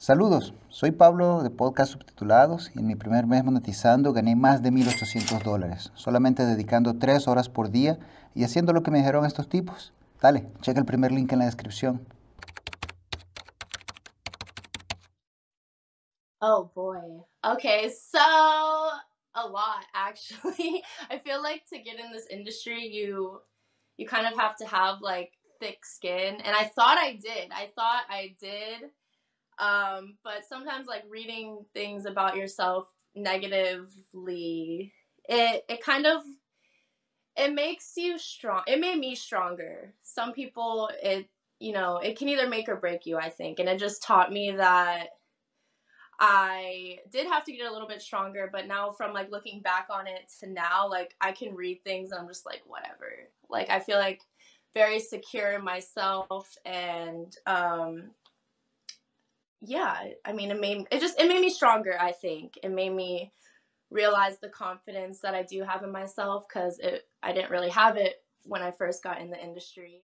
Saludos, soy Pablo de Podcast Subtitulados y en mi primer mes monetizando gané más de 1.800 dólares, solamente dedicando tres horas por día y haciendo lo que me dijeron estos tipos. Dale, checa el primer link en la descripción. Oh boy. Okay, so a lot actually. I feel like to get in this industry you you kind of have to have like thick skin and I thought I did. I thought I did. Um, but sometimes like reading things about yourself negatively, it it kind of it makes you strong. It made me stronger. Some people it you know, it can either make or break you, I think. And it just taught me that I did have to get a little bit stronger, but now from like looking back on it to now, like I can read things and I'm just like, whatever. Like I feel like very secure in myself and um yeah, I mean, it made it just it made me stronger. I think it made me realize the confidence that I do have in myself because it I didn't really have it when I first got in the industry.